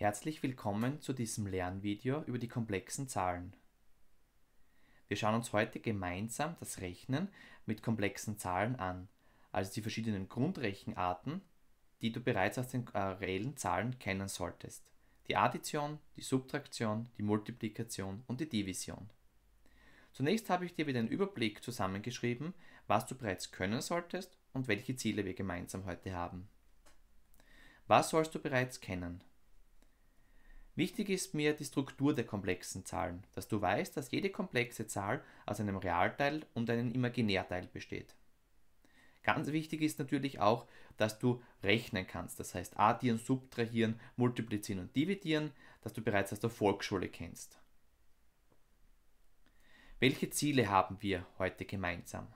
Herzlich willkommen zu diesem Lernvideo über die komplexen Zahlen. Wir schauen uns heute gemeinsam das Rechnen mit komplexen Zahlen an, also die verschiedenen Grundrechenarten, die du bereits aus den äh, reellen Zahlen kennen solltest. Die Addition, die Subtraktion, die Multiplikation und die Division. Zunächst habe ich dir wieder einen Überblick zusammengeschrieben, was du bereits können solltest und welche Ziele wir gemeinsam heute haben. Was sollst du bereits kennen? Wichtig ist mir die Struktur der komplexen Zahlen, dass du weißt, dass jede komplexe Zahl aus einem Realteil und einem Imaginärteil besteht. Ganz wichtig ist natürlich auch, dass du rechnen kannst, das heißt addieren, subtrahieren, multiplizieren und dividieren, das du bereits aus der Volksschule kennst. Welche Ziele haben wir heute gemeinsam?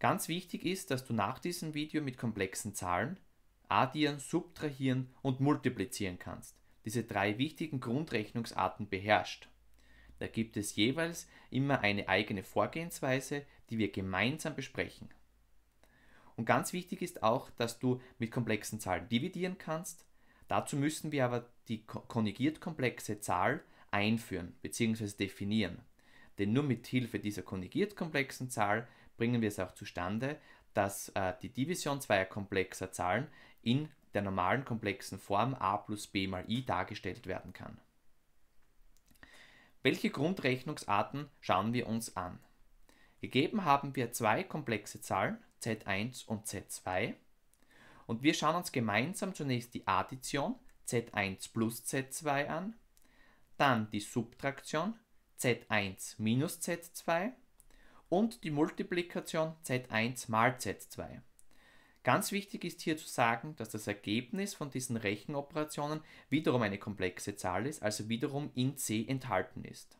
Ganz wichtig ist, dass du nach diesem Video mit komplexen Zahlen addieren, subtrahieren und multiplizieren kannst diese drei wichtigen Grundrechnungsarten beherrscht. Da gibt es jeweils immer eine eigene Vorgehensweise, die wir gemeinsam besprechen. Und ganz wichtig ist auch, dass du mit komplexen Zahlen dividieren kannst. Dazu müssen wir aber die konjugiert komplexe Zahl einführen bzw. definieren. Denn nur mit Hilfe dieser konjugiert komplexen Zahl bringen wir es auch zustande, dass äh, die Division zweier komplexer Zahlen in der normalen komplexen Form a plus b mal i dargestellt werden kann. Welche Grundrechnungsarten schauen wir uns an? Gegeben haben wir zwei komplexe Zahlen, z1 und z2, und wir schauen uns gemeinsam zunächst die Addition z1 plus z2 an, dann die Subtraktion z1 minus z2 und die Multiplikation z1 mal z2. Ganz wichtig ist hier zu sagen, dass das Ergebnis von diesen Rechenoperationen wiederum eine komplexe Zahl ist, also wiederum in C enthalten ist.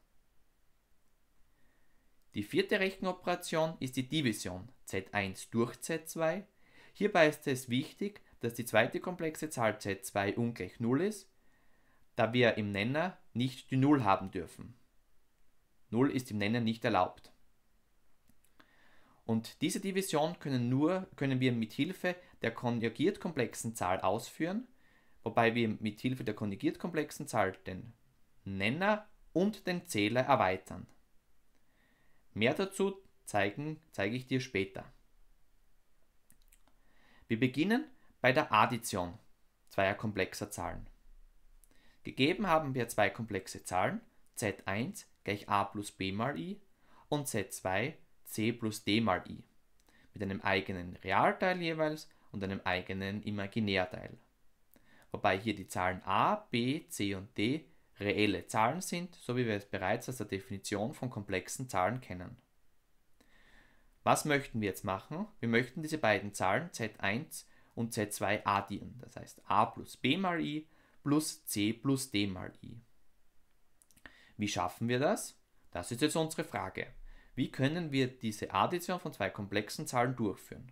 Die vierte Rechenoperation ist die Division Z1 durch Z2. Hierbei ist es wichtig, dass die zweite komplexe Zahl Z2 ungleich 0 ist, da wir im Nenner nicht die 0 haben dürfen. 0 ist im Nenner nicht erlaubt. Und diese Division können, nur, können wir mit Hilfe der konjugiert komplexen Zahl ausführen, wobei wir mit Hilfe der konjugiert komplexen Zahl den Nenner und den Zähler erweitern. Mehr dazu zeigen, zeige ich dir später. Wir beginnen bei der Addition zweier komplexer Zahlen. Gegeben haben wir zwei komplexe Zahlen, z1 gleich a plus b mal i und z2 c plus d mal i mit einem eigenen Realteil jeweils und einem eigenen Imaginärteil. Wobei hier die Zahlen a, b, c und d reelle Zahlen sind, so wie wir es bereits aus der Definition von komplexen Zahlen kennen. Was möchten wir jetzt machen? Wir möchten diese beiden Zahlen z1 und z2 addieren, das heißt a plus b mal i plus c plus d mal i. Wie schaffen wir das? Das ist jetzt unsere Frage. Wie können wir diese Addition von zwei komplexen Zahlen durchführen?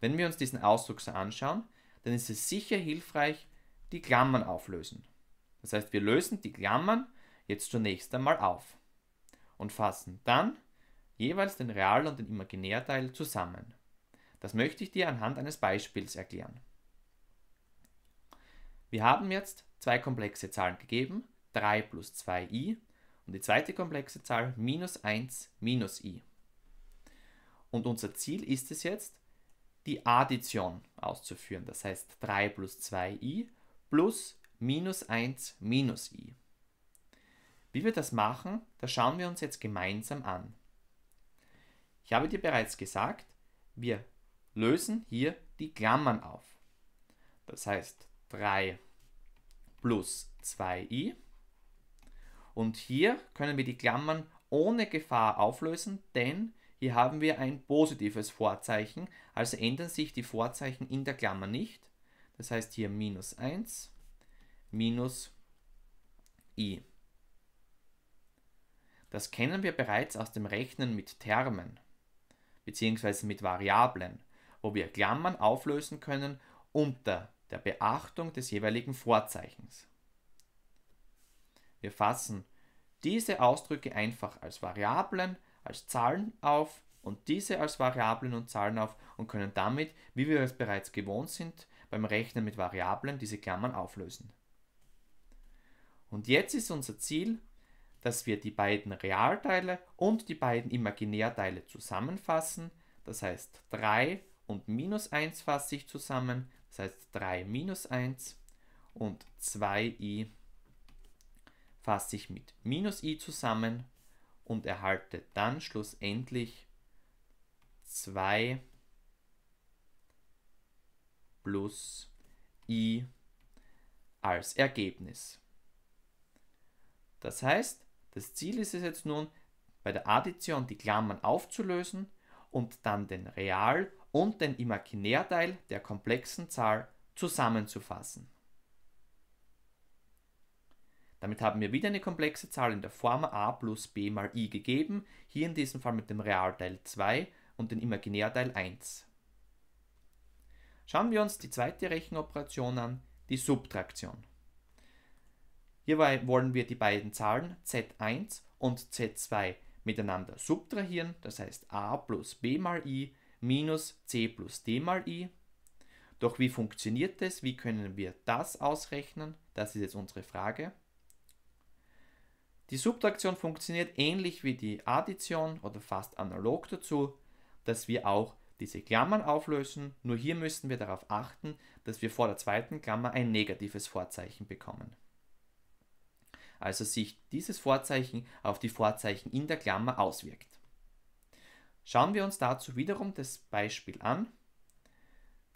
Wenn wir uns diesen Ausdruck so anschauen, dann ist es sicher hilfreich, die Klammern auflösen. Das heißt, wir lösen die Klammern jetzt zunächst einmal auf und fassen dann jeweils den Real- und den Imaginärteil zusammen. Das möchte ich dir anhand eines Beispiels erklären. Wir haben jetzt zwei komplexe Zahlen gegeben, 3 plus 2i und die zweite komplexe Zahl minus 1 minus i. Und unser Ziel ist es jetzt, die Addition auszuführen. Das heißt 3 plus 2i plus minus 1 minus i. Wie wir das machen, das schauen wir uns jetzt gemeinsam an. Ich habe dir bereits gesagt, wir lösen hier die Klammern auf. Das heißt 3 plus 2i und hier können wir die Klammern ohne Gefahr auflösen, denn hier haben wir ein positives Vorzeichen, also ändern sich die Vorzeichen in der Klammer nicht. Das heißt hier minus 1 minus i. Das kennen wir bereits aus dem Rechnen mit Termen bzw. mit Variablen, wo wir Klammern auflösen können unter der Beachtung des jeweiligen Vorzeichens. Wir fassen diese Ausdrücke einfach als Variablen, als Zahlen auf und diese als Variablen und Zahlen auf und können damit, wie wir es bereits gewohnt sind, beim Rechnen mit Variablen diese Klammern auflösen. Und jetzt ist unser Ziel, dass wir die beiden Realteile und die beiden Imaginärteile zusammenfassen. Das heißt, 3 und minus 1 fasse ich zusammen. Das heißt, 3 minus 1 und 2i minus 1 fasse ich mit minus i zusammen und erhalte dann schlussendlich 2 plus i als Ergebnis. Das heißt, das Ziel ist es jetzt nun, bei der Addition die Klammern aufzulösen und dann den Real- und den Imaginärteil der komplexen Zahl zusammenzufassen. Damit haben wir wieder eine komplexe Zahl in der Form a plus b mal i gegeben, hier in diesem Fall mit dem Realteil 2 und dem Imaginärteil 1. Schauen wir uns die zweite Rechenoperation an, die Subtraktion. Hierbei wollen wir die beiden Zahlen z1 und z2 miteinander subtrahieren, das heißt a plus b mal i minus c plus d mal i. Doch wie funktioniert das? Wie können wir das ausrechnen? Das ist jetzt unsere Frage. Die Subtraktion funktioniert ähnlich wie die Addition oder fast analog dazu, dass wir auch diese Klammern auflösen, nur hier müssen wir darauf achten, dass wir vor der zweiten Klammer ein negatives Vorzeichen bekommen. Also sich dieses Vorzeichen auf die Vorzeichen in der Klammer auswirkt. Schauen wir uns dazu wiederum das Beispiel an.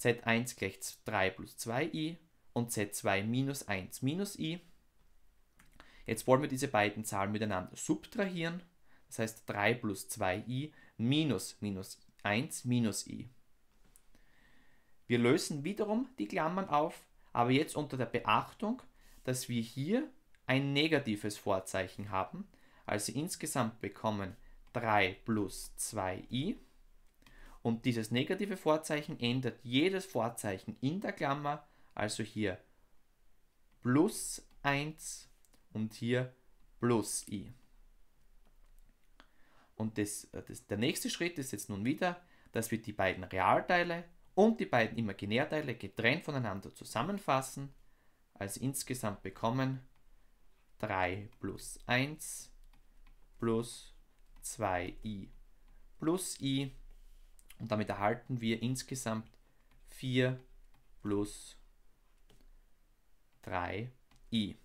z1 gleich 3 plus 2i und z2 minus 1 minus i Jetzt wollen wir diese beiden Zahlen miteinander subtrahieren. Das heißt 3 plus 2i minus minus 1 minus i. Wir lösen wiederum die Klammern auf, aber jetzt unter der Beachtung, dass wir hier ein negatives Vorzeichen haben. Also insgesamt bekommen 3 plus 2i. Und dieses negative Vorzeichen ändert jedes Vorzeichen in der Klammer. Also hier plus 1 minus und hier plus i. Und das, äh, das, der nächste Schritt ist jetzt nun wieder, dass wir die beiden Realteile und die beiden Imaginärteile getrennt voneinander zusammenfassen. Also insgesamt bekommen 3 plus 1 plus 2i plus i und damit erhalten wir insgesamt 4 plus 3i.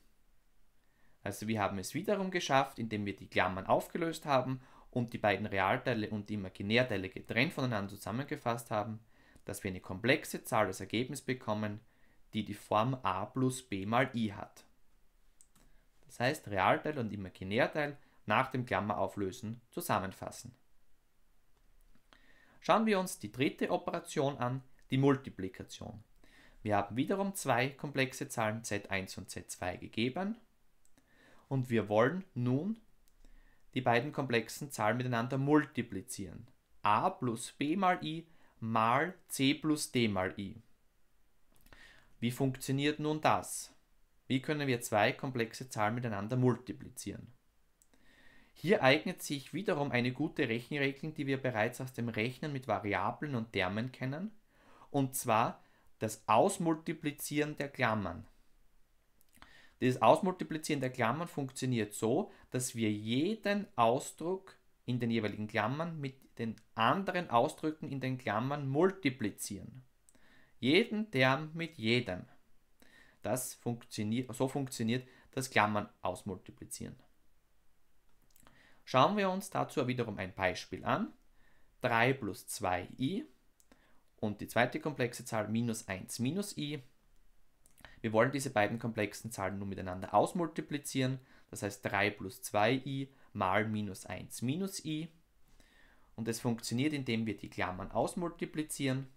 Also wir haben es wiederum geschafft, indem wir die Klammern aufgelöst haben und die beiden Realteile und die Imaginärteile getrennt voneinander zusammengefasst haben, dass wir eine komplexe Zahl als Ergebnis bekommen, die die Form a plus b mal i hat. Das heißt, Realteil und Imaginärteil nach dem Klammerauflösen zusammenfassen. Schauen wir uns die dritte Operation an, die Multiplikation. Wir haben wiederum zwei komplexe Zahlen z1 und z2 gegeben und wir wollen nun die beiden komplexen Zahlen miteinander multiplizieren. a plus b mal i mal c plus d mal i. Wie funktioniert nun das? Wie können wir zwei komplexe Zahlen miteinander multiplizieren? Hier eignet sich wiederum eine gute Rechenregel, die wir bereits aus dem Rechnen mit Variablen und Termen kennen, und zwar das Ausmultiplizieren der Klammern. Das Ausmultiplizieren der Klammern funktioniert so, dass wir jeden Ausdruck in den jeweiligen Klammern mit den anderen Ausdrücken in den Klammern multiplizieren. Jeden Term mit jedem. Das funktioniert, so funktioniert das Klammern ausmultiplizieren. Schauen wir uns dazu wiederum ein Beispiel an. 3 plus 2i und die zweite komplexe Zahl minus 1 minus i wir wollen diese beiden komplexen Zahlen nun miteinander ausmultiplizieren, das heißt 3 plus 2i mal minus 1 minus i. Und das funktioniert, indem wir die Klammern ausmultiplizieren.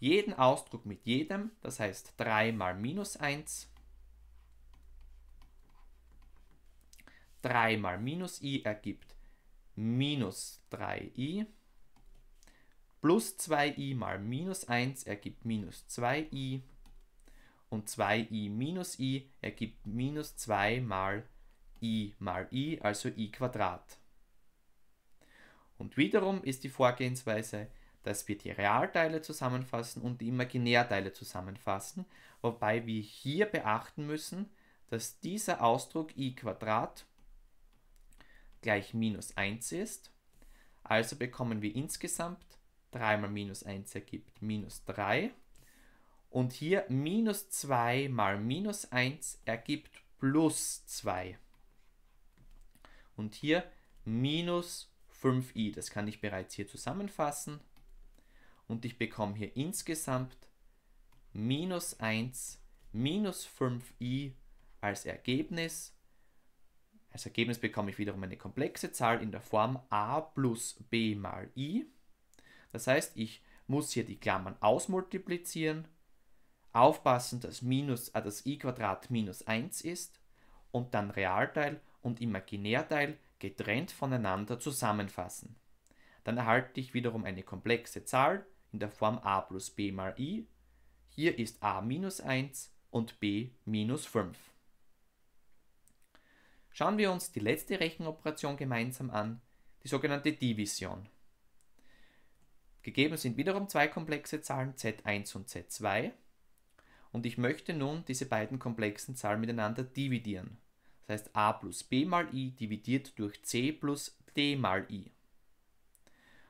Jeden Ausdruck mit jedem, das heißt 3 mal minus 1. 3 mal minus i ergibt minus 3i. Plus 2i mal minus 1 ergibt minus 2i und 2i minus i ergibt minus 2 mal i mal i, also i Quadrat. Und wiederum ist die Vorgehensweise, dass wir die Realteile zusammenfassen und die Imaginärteile zusammenfassen, wobei wir hier beachten müssen, dass dieser Ausdruck i Quadrat gleich minus 1 ist. Also bekommen wir insgesamt 3 mal minus 1 ergibt minus 3 und hier minus 2 mal minus 1 ergibt plus 2. Und hier minus 5i. Das kann ich bereits hier zusammenfassen. Und ich bekomme hier insgesamt minus 1 minus 5i als Ergebnis. Als Ergebnis bekomme ich wiederum eine komplexe Zahl in der Form a plus b mal i. Das heißt, ich muss hier die Klammern ausmultiplizieren aufpassen, dass minus, äh, ah, das i Quadrat minus 1 ist und dann Realteil und Imaginärteil getrennt voneinander zusammenfassen. Dann erhalte ich wiederum eine komplexe Zahl in der Form a plus b mal i. Hier ist a minus 1 und b minus 5. Schauen wir uns die letzte Rechenoperation gemeinsam an, die sogenannte Division. Gegeben sind wiederum zwei komplexe Zahlen z1 und z2 und ich möchte nun diese beiden komplexen Zahlen miteinander dividieren. Das heißt a plus b mal i dividiert durch c plus d mal i.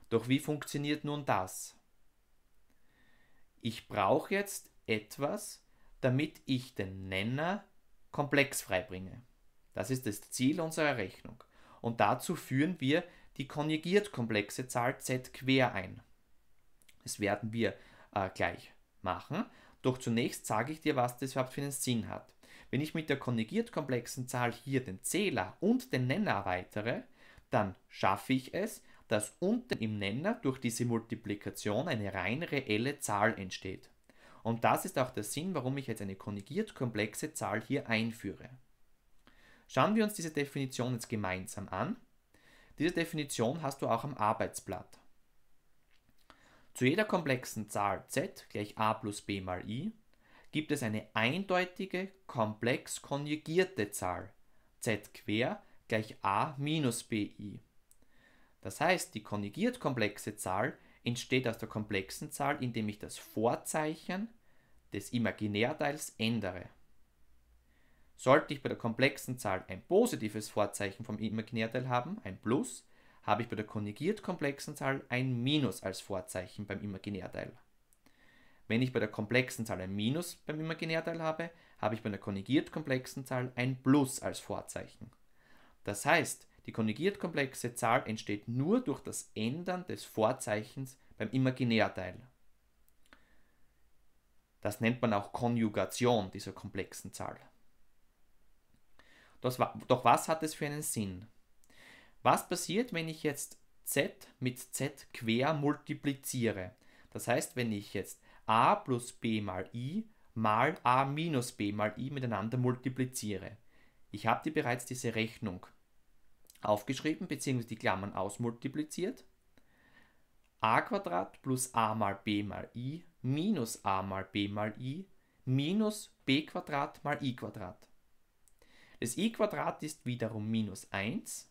Doch wie funktioniert nun das? Ich brauche jetzt etwas, damit ich den Nenner komplex freibringe. Das ist das Ziel unserer Rechnung. Und dazu führen wir die konjugiert komplexe Zahl z quer ein. Das werden wir äh, gleich machen. Doch zunächst sage ich dir, was das überhaupt für einen Sinn hat. Wenn ich mit der konjugiert komplexen Zahl hier den Zähler und den Nenner erweitere, dann schaffe ich es, dass unten im Nenner durch diese Multiplikation eine rein reelle Zahl entsteht. Und das ist auch der Sinn, warum ich jetzt eine konjugiert komplexe Zahl hier einführe. Schauen wir uns diese Definition jetzt gemeinsam an. Diese Definition hast du auch am Arbeitsblatt. Zu jeder komplexen Zahl z gleich a plus b mal i gibt es eine eindeutige komplex konjugierte Zahl z quer gleich a minus bi. Das heißt, die konjugiert komplexe Zahl entsteht aus der komplexen Zahl, indem ich das Vorzeichen des Imaginärteils ändere. Sollte ich bei der komplexen Zahl ein positives Vorzeichen vom Imaginärteil haben, ein Plus, habe ich bei der konjugiert komplexen Zahl ein Minus als Vorzeichen beim Imaginärteil. Wenn ich bei der komplexen Zahl ein Minus beim Imaginärteil habe, habe ich bei der konjugiert komplexen Zahl ein Plus als Vorzeichen. Das heißt, die konjugiert komplexe Zahl entsteht nur durch das Ändern des Vorzeichens beim Imaginärteil. Das nennt man auch Konjugation dieser komplexen Zahl. War, doch was hat es für einen Sinn? Was passiert, wenn ich jetzt z mit z quer multipliziere? Das heißt, wenn ich jetzt a plus b mal i mal a minus b mal i miteinander multipliziere. Ich habe dir bereits diese Rechnung aufgeschrieben bzw. die Klammern ausmultipliziert. a plus a mal b mal i minus a mal b mal i minus b mal i. Das i ist wiederum minus 1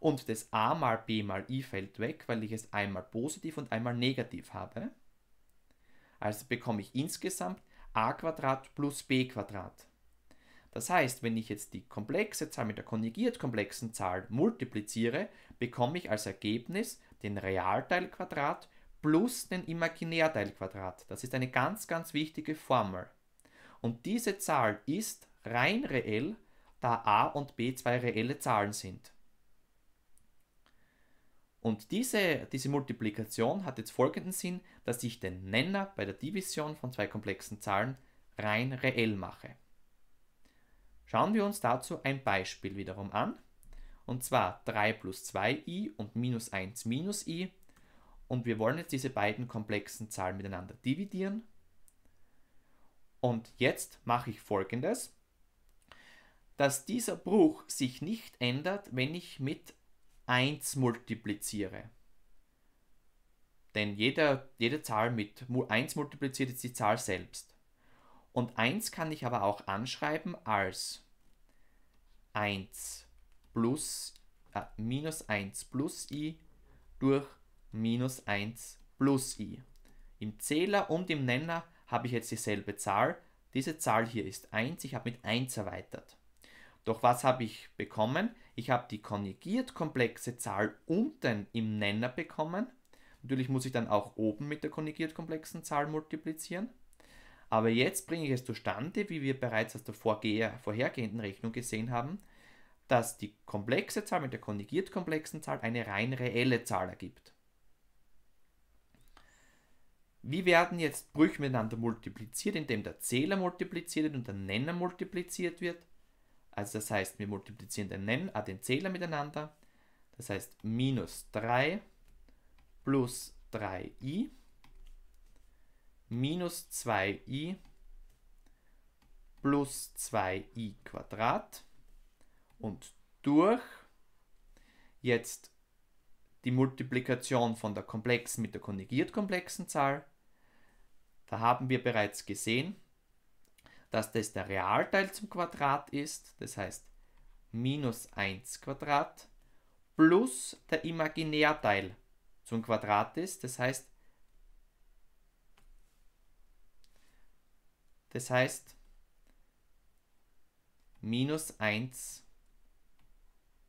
und das a mal b mal i fällt weg, weil ich es einmal positiv und einmal negativ habe. Also bekomme ich insgesamt a plus b. Das heißt, wenn ich jetzt die komplexe Zahl mit der konjugiert komplexen Zahl multipliziere, bekomme ich als Ergebnis den Realteilquadrat plus den Imaginärteilquadrat. Das ist eine ganz, ganz wichtige Formel. Und diese Zahl ist rein reell, da a und b zwei reelle Zahlen sind. Und diese, diese Multiplikation hat jetzt folgenden Sinn, dass ich den Nenner bei der Division von zwei komplexen Zahlen rein reell mache. Schauen wir uns dazu ein Beispiel wiederum an. Und zwar 3 plus 2i und minus 1 minus i. Und wir wollen jetzt diese beiden komplexen Zahlen miteinander dividieren. Und jetzt mache ich folgendes, dass dieser Bruch sich nicht ändert, wenn ich mit 1 multipliziere, denn jeder, jede Zahl mit 1 multipliziert ist die Zahl selbst. Und 1 kann ich aber auch anschreiben als 1 plus, äh, minus 1 plus i durch minus 1 plus i. Im Zähler und im Nenner habe ich jetzt dieselbe Zahl. Diese Zahl hier ist 1, ich habe mit 1 erweitert. Doch was habe ich bekommen? Ich habe die konjugiert komplexe Zahl unten im Nenner bekommen. Natürlich muss ich dann auch oben mit der konjugiert komplexen Zahl multiplizieren. Aber jetzt bringe ich es zustande, wie wir bereits aus der vorhergehenden Rechnung gesehen haben, dass die komplexe Zahl mit der konjugiert komplexen Zahl eine rein reelle Zahl ergibt. Wie werden jetzt Brüche miteinander multipliziert, indem der Zähler multipliziert wird und der Nenner multipliziert wird? Also das heißt, wir multiplizieren den, Nen ah, äh, den Zähler miteinander. Das heißt minus 3 plus 3i minus 2i plus 2i Quadrat und durch jetzt die Multiplikation von der komplexen mit der konjugiert komplexen Zahl. Da haben wir bereits gesehen, dass das der Realteil zum Quadrat ist, das heißt minus 1 Quadrat, plus der Imaginärteil zum Quadrat ist, das heißt, das heißt minus 1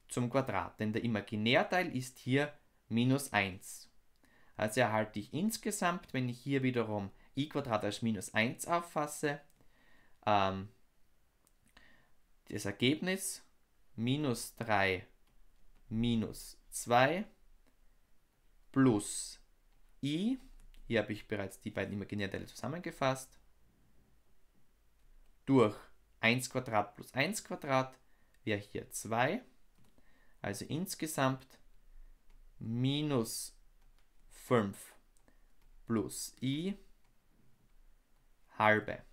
zum Quadrat, denn der Imaginärteil ist hier minus 1. Also erhalte ich insgesamt, wenn ich hier wiederum i Quadrat als minus 1 auffasse, ähm, das Ergebnis minus 3 minus 2 plus i. Hier habe ich bereits die beiden Imaginärteile zusammengefasst. Durch 1 Quadrat plus 1 Quadrat wäre hier 2. Also insgesamt minus 5 plus i halbe.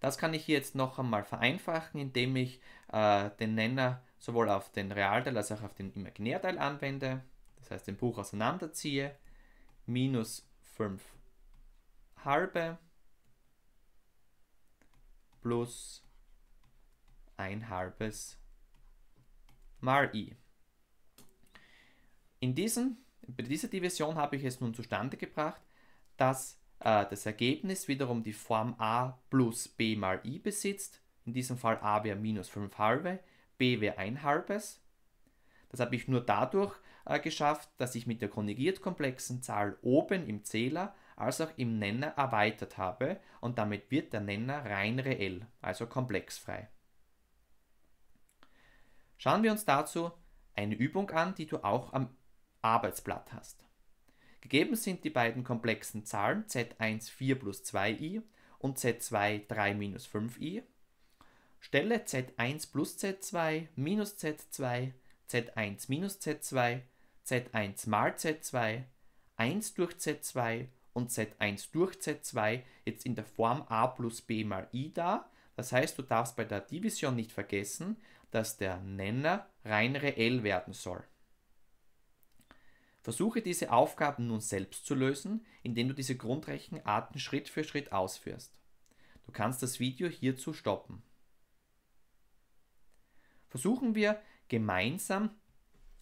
Das kann ich jetzt noch einmal vereinfachen, indem ich äh, den Nenner sowohl auf den Realteil als auch auf den Imaginärteil anwende. Das heißt, den Buch auseinanderziehe. Minus 5 halbe plus ein halbes mal i. In diesen, bei dieser Division habe ich es nun zustande gebracht, dass äh, das Ergebnis wiederum die Form a plus b mal i besitzt. In diesem Fall a wäre minus 5 halbe, b wäre 1 halbes. Das habe ich nur dadurch äh, geschafft, dass ich mit der konjugiert komplexen Zahl oben im Zähler als auch im Nenner erweitert habe und damit wird der Nenner rein reell, also komplexfrei. Schauen wir uns dazu eine Übung an, die du auch am Arbeitsblatt hast. Gegeben sind die beiden komplexen Zahlen z1 4 plus 2i und z2 3 minus 5i. Stelle z1 plus z2 minus z2, z1 minus z2, z1 mal z2, 1 durch z2 und z1 durch z2 jetzt in der Form a plus b mal i dar. Das heißt, du darfst bei der Division nicht vergessen, dass der Nenner rein reell werden soll. Versuche diese Aufgaben nun selbst zu lösen, indem du diese Grundrechenarten Schritt für Schritt ausführst. Du kannst das Video hierzu stoppen. Versuchen wir gemeinsam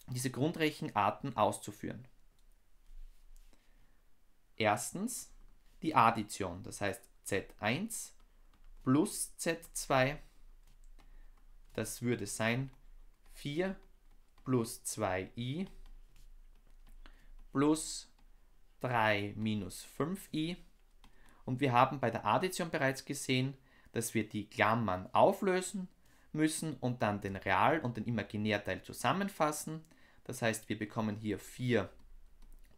diese Grundrechenarten auszuführen. Erstens die Addition, das heißt z1 plus z2, das würde sein 4 plus 2i plus 3 minus 5i. Und wir haben bei der Addition bereits gesehen, dass wir die Klammern auflösen müssen und dann den Real- und den Imaginärteil zusammenfassen. Das heißt, wir bekommen hier 4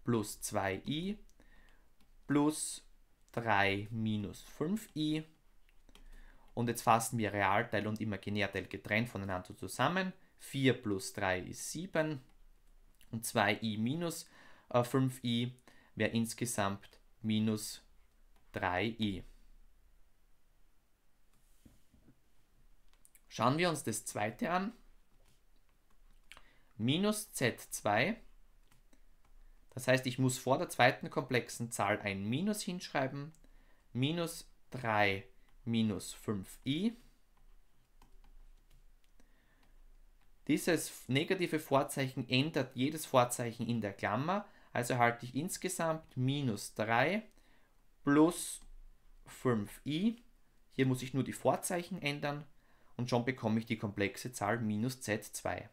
plus 2i plus 3 minus 5i. Und jetzt fassen wir Realteil und Imaginärteil getrennt voneinander zusammen. 4 plus 3 ist 7 und 2i minus 5i äh, wäre insgesamt minus 3i. Schauen wir uns das zweite an. Minus z2, das heißt, ich muss vor der zweiten komplexen Zahl ein Minus hinschreiben, minus 3 minus 5i. Dieses negative Vorzeichen ändert jedes Vorzeichen in der Klammer, also erhalte ich insgesamt minus 3 plus 5i. Hier muss ich nur die Vorzeichen ändern und schon bekomme ich die komplexe Zahl minus z2.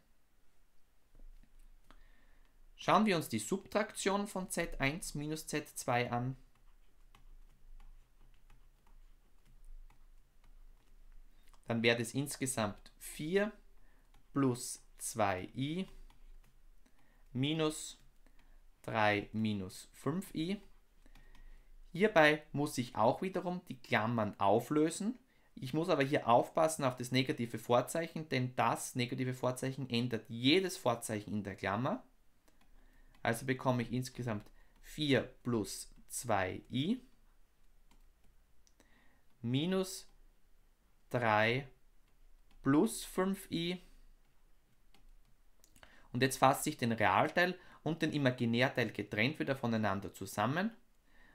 Schauen wir uns die Subtraktion von z1 minus z2 an. Dann wäre das insgesamt 4 plus 2i minus 3 minus 5i. Hierbei muss ich auch wiederum die Klammern auflösen. Ich muss aber hier aufpassen auf das negative Vorzeichen, denn das negative Vorzeichen ändert jedes Vorzeichen in der Klammer. Also bekomme ich insgesamt 4 plus 2i minus 3 plus 5i. Und jetzt fasse ich den Realteil und den Imaginärteil getrennt wieder voneinander zusammen.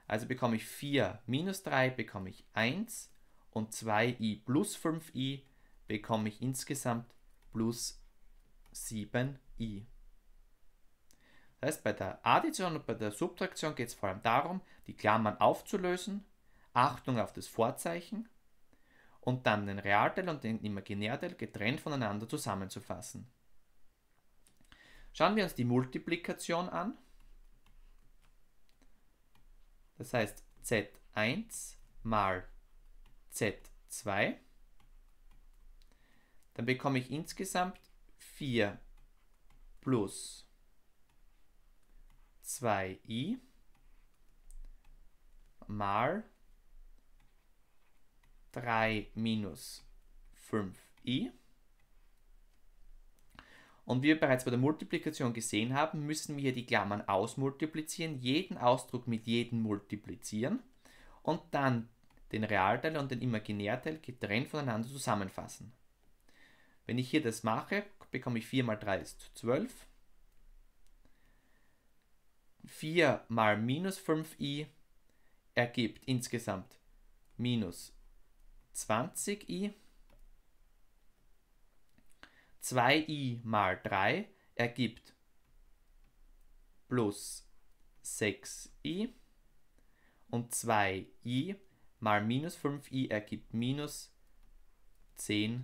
Also bekomme ich 4 minus 3, bekomme ich 1 und 2i plus 5i bekomme ich insgesamt plus 7i. Das heißt, bei der Addition und bei der Subtraktion geht es vor allem darum, die Klammern aufzulösen, Achtung auf das Vorzeichen und dann den Realteil und den Imaginärteil getrennt voneinander zusammenzufassen. Schauen wir uns die Multiplikation an. Das heißt z1 mal z2. Dann bekomme ich insgesamt 4 plus 2i mal 3 minus 5i. Und wie wir bereits bei der Multiplikation gesehen haben, müssen wir hier die Klammern ausmultiplizieren, jeden Ausdruck mit jedem multiplizieren und dann den Realteil und den Imaginärteil getrennt voneinander zusammenfassen. Wenn ich hier das mache, bekomme ich 4 mal 3 ist 12. 4 mal minus 5i ergibt insgesamt minus 20i. 2i mal 3 ergibt plus 6i und 2i mal minus 5i ergibt minus 10i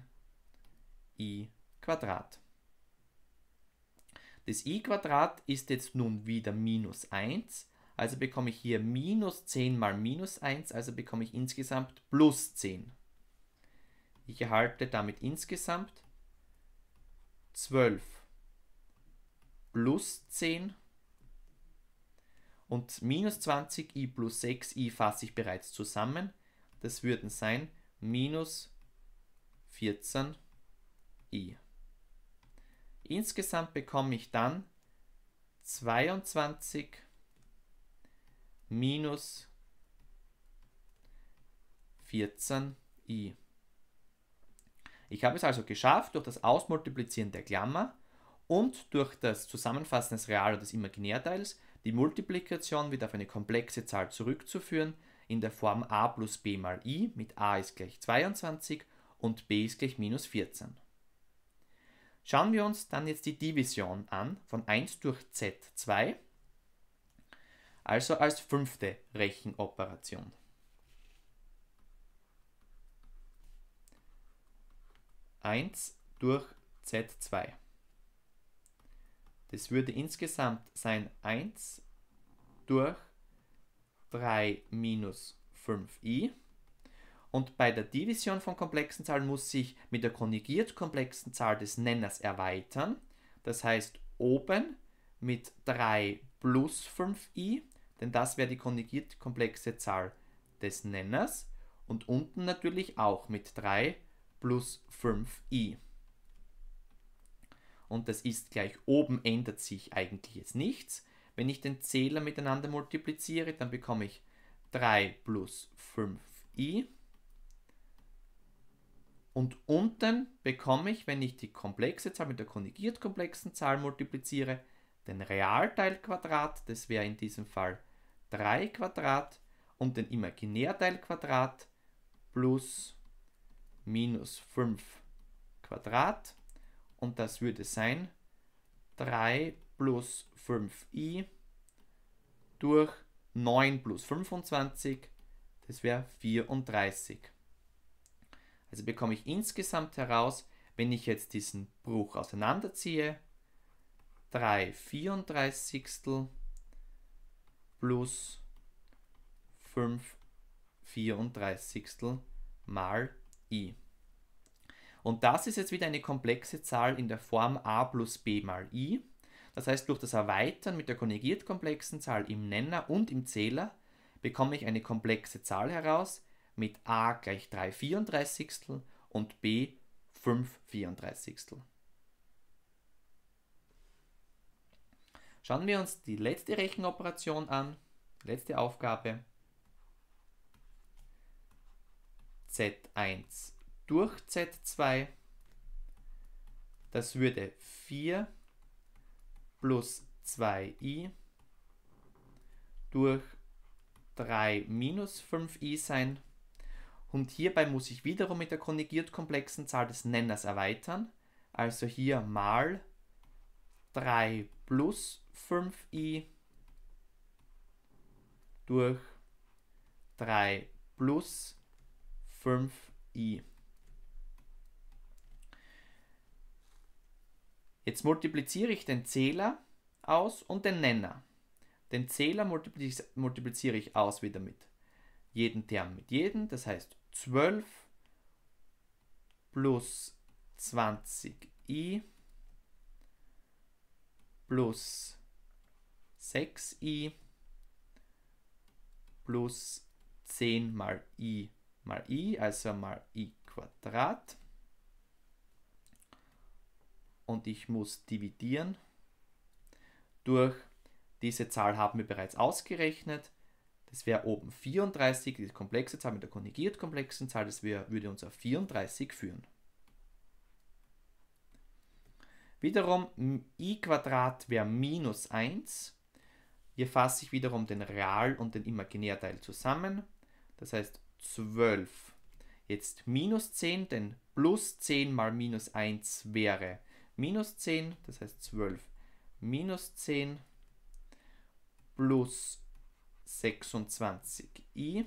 Quadrat. Das i Quadrat ist jetzt nun wieder minus 1, also bekomme ich hier minus 10 mal minus 1, also bekomme ich insgesamt plus 10. Ich erhalte damit insgesamt 12 plus 10 und minus 20i plus 6i fasse ich bereits zusammen. Das würden sein minus 14i. Insgesamt bekomme ich dann 22 minus 14i. Ich habe es also geschafft, durch das Ausmultiplizieren der Klammer und durch das Zusammenfassen des Real- und des Imaginärteils die Multiplikation wieder auf eine komplexe Zahl zurückzuführen in der Form a plus b mal i mit a ist gleich 22 und b ist gleich minus 14. Schauen wir uns dann jetzt die Division an von 1 durch z2, also als fünfte Rechenoperation. 1 durch z2. Das würde insgesamt sein 1 durch 3 minus 5i. Und bei der Division von komplexen Zahlen muss sich mit der konjugiert komplexen Zahl des Nenners erweitern. Das heißt oben mit 3 plus 5i, denn das wäre die konjugiert komplexe Zahl des Nenners. Und unten natürlich auch mit 3 plus 5i plus 5i. Und das ist gleich oben, ändert sich eigentlich jetzt nichts. Wenn ich den Zähler miteinander multipliziere, dann bekomme ich 3 plus 5i. Und unten bekomme ich, wenn ich die komplexe Zahl mit der konjugiert komplexen Zahl multipliziere, den Realteilquadrat, das wäre in diesem Fall 3 Quadrat, und den Imaginärteilquadrat plus 5 minus 5 Quadrat und das würde sein 3 plus 5i durch 9 plus 25, das wäre 34. Also bekomme ich insgesamt heraus, wenn ich jetzt diesen Bruch auseinanderziehe, 3 34 plus 5 34 mal i. Und das ist jetzt wieder eine komplexe Zahl in der Form a plus b mal i. Das heißt, durch das Erweitern mit der konjugiert komplexen Zahl im Nenner und im Zähler bekomme ich eine komplexe Zahl heraus mit a gleich 3 34 und b 5 34. Schauen wir uns die letzte Rechenoperation an, letzte Aufgabe. Z1 durch Z2. Das würde 4 plus 2i durch 3 minus 5i sein. Und hierbei muss ich wiederum mit der konjugiert komplexen Zahl des Nenners erweitern. Also hier mal 3 plus 5i durch 3 plus 5i. 5i. Jetzt multipliziere ich den Zähler aus und den Nenner. Den Zähler multipliziere ich aus wieder mit jeden Term mit jedem, das heißt 12 plus 20i plus 6i plus 10 mal i mal i, also mal i Quadrat. Und ich muss dividieren durch diese Zahl haben wir bereits ausgerechnet. Das wäre oben 34, die komplexe Zahl mit der konjugiert komplexen Zahl, das wär, würde uns auf 34 führen. Wiederum i Quadrat wäre minus 1. Hier fasse ich wiederum den Real- und den Imaginärteil zusammen. Das heißt, 12. Jetzt minus 10, denn plus 10 mal minus 1 wäre minus 10, das heißt 12. Minus 10 plus 26i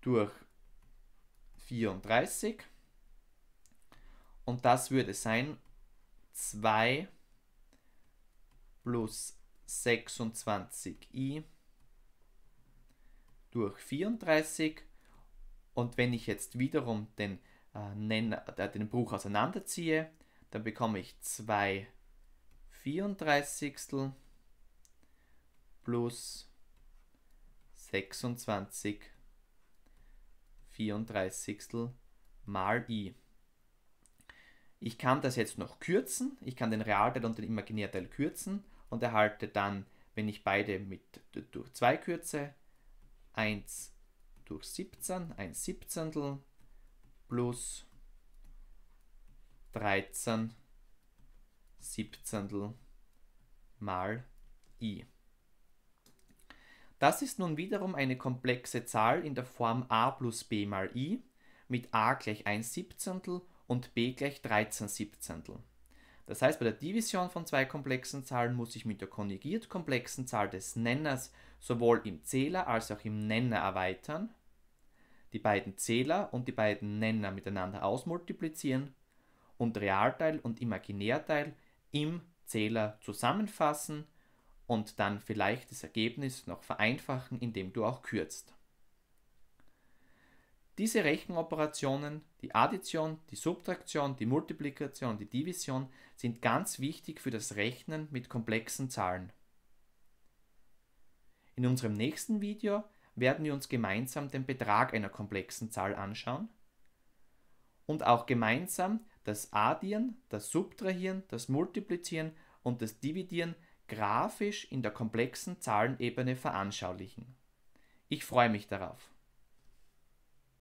durch 34 und das würde sein 2 plus 26i durch 34 und wenn ich jetzt wiederum den, äh, Nenner, äh, den Bruch auseinanderziehe, dann bekomme ich 2 34 plus 26 34 mal i. Ich kann das jetzt noch kürzen, ich kann den Realteil und den Imaginärteil kürzen und erhalte dann, wenn ich beide mit durch 2 kürze, 1 durch 17, 1 Siebzehntel plus 13 17 mal i. Das ist nun wiederum eine komplexe Zahl in der Form a plus b mal i mit a gleich 1 Siebzehntel und b gleich 13 Siebzehntel. Das heißt, bei der Division von zwei komplexen Zahlen muss ich mit der konjugiert komplexen Zahl des Nenners sowohl im Zähler als auch im Nenner erweitern, die beiden Zähler und die beiden Nenner miteinander ausmultiplizieren und Realteil und Imaginärteil im Zähler zusammenfassen und dann vielleicht das Ergebnis noch vereinfachen, indem du auch kürzt. Diese Rechenoperationen, die Addition, die Subtraktion, die Multiplikation, die Division, sind ganz wichtig für das Rechnen mit komplexen Zahlen. In unserem nächsten Video werden wir uns gemeinsam den Betrag einer komplexen Zahl anschauen und auch gemeinsam das Addieren, das Subtrahieren, das Multiplizieren und das Dividieren grafisch in der komplexen Zahlenebene veranschaulichen. Ich freue mich darauf.